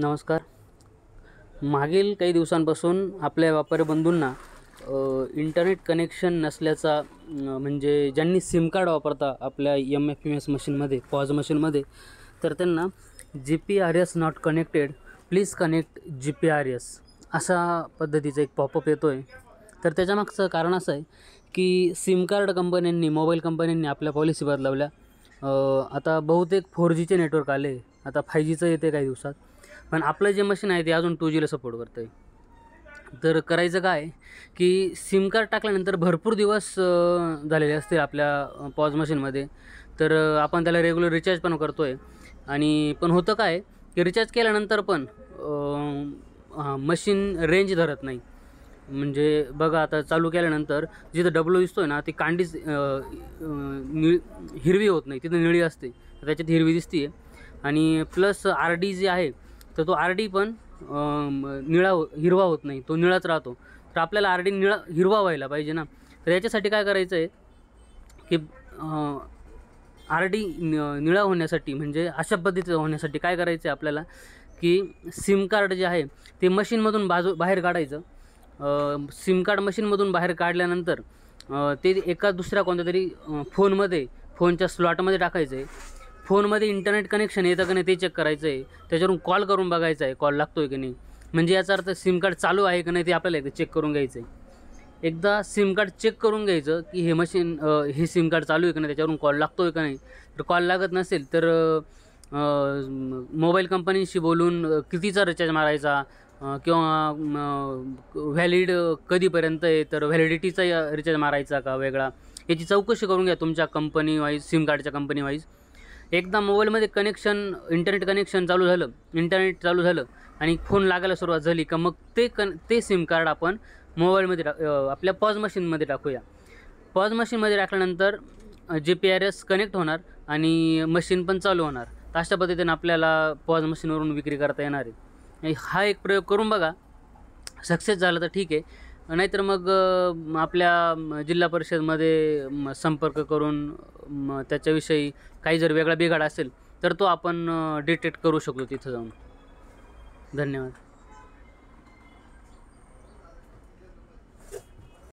नमस्कार मागील काही दिवसांपासून आपल्या व्यापारी बंधूंना इंटरनेट कनेक्शन नसल्याचा म्हणजे ज्यांनी सिम कार्ड वापरता आपल्या एम एफ यू एस मशीनमध्ये पॉज मशीनमध्ये तर त्यांना G P R S not connected please connect G P R S अशा पद्धतीचा एक पॉपअप येतो आहे तर त्याच्यामागचं कारण असं आहे की सिम कार्ड कंपन्यांनी मोबाईल कंपन्यांनी आपल्या पॉलिसी बदलावल्या आता बहुतेक फोर जीचे नेटवर्क आले आता फाय जीचं येते काही दिवसात पण आपलं जे मशीन आहे ते अजून टू जीला सपोर्ट करतं आहे तर करायचं काय की सिम कार्ड टाकल्यानंतर भरपूर दिवस झालेले असतील आपल्या पॉज मशीनमध्ये तर आपण त्याला रेग्युलर रिचार्ज पण करतो आहे आणि पण होतं काय की रिचार्ज केल्यानंतर पण मशीन रेंज धरत नाही म्हणजे बघा आता चालू केल्यानंतर जिथं डब्ल्यू दिसतो आहे ना ती कांडीच निळ हिरवी होत नाही तिथं निळी असते त्याच्यात हिरवी दिसते आणि प्लस आर डी जी आहे तर तो आर डी पण निळा हो हिरवा होत नाही तो निळाच राहतो तर आपल्याला आर डी निळा हिरवा व्हायला पाहिजे ना तर याच्यासाठी काय करायचं आहे की आर डी निळा होण्यासाठी म्हणजे अशा पद्धतीचं होण्यासाठी काय करायचं आहे आपल्याला की सिम कार्ड जे आहे ते मशीनमधून बाजू बाहेर काढायचं सिम कार्ड मशीनमधून बाहेर काढल्यानंतर ते एका दुसऱ्या कोणत्या तरी फोनमध्ये फोनच्या स्लॉटमध्ये टाकायचं आहे फोनमध्ये इंटरनेट कनेक्शन येतं का नाही ते चेक करायचं आहे त्याच्यावरून कॉल करून बघायचा आहे कॉल लागतो आहे की नाही म्हणजे याचा अर्थ सिम कार्ड चालू आहे का नाही ते आपल्याला एकदा चेक करून घ्यायचं आहे एकदा सिम कार्ड चेक करून घ्यायचं की हे मशीन हे सिम कार्ड चालू आहे का नाही त्याच्यावरून कॉल लागतो आहे का नाही तर कॉल लागत नसेल तर मोबाईल कंपनीशी बोलून कितीचा रिचार्ज मारायचा किंवा व्हॅलिड कधीपर्यंत आहे तर व्हॅलिडिटीचा रिचार्ज मारायचा का वेगळा याची चौकशी करून घ्या तुमच्या कंपनी वाईज सिम कार्डच्या कंपनी एकदा मोबाईलमध्ये कनेक्शन इंटरनेट कनेक्शन चालू झालं इंटरनेट चालू झालं आणि फोन लागायला सुरुवात झाली का मग ते कन ते सिम कार्ड आपण मोबाईलमध्ये टाक आपल्या पॉज मशीनमध्ये टाकूया पॉज मशीनमध्ये टाकल्यानंतर J P R S connect होणार आणि मशीन पण चालू होणार अशा पद्धतीनं आपल्याला पॉज मशीनवरून विक्री करता येणार आहे हा एक प्रयोग करून बघा सक्सेस झाला तर ठीक आहे नाहीतर मग आपल्या जिल्हा परिषदमध्ये संपर्क करून त्याच्याविषयी काही जर वेगळा बिघाड असेल तर तो आपण डिटेक्ट करू शकतो तिथं जाऊन धन्यवाद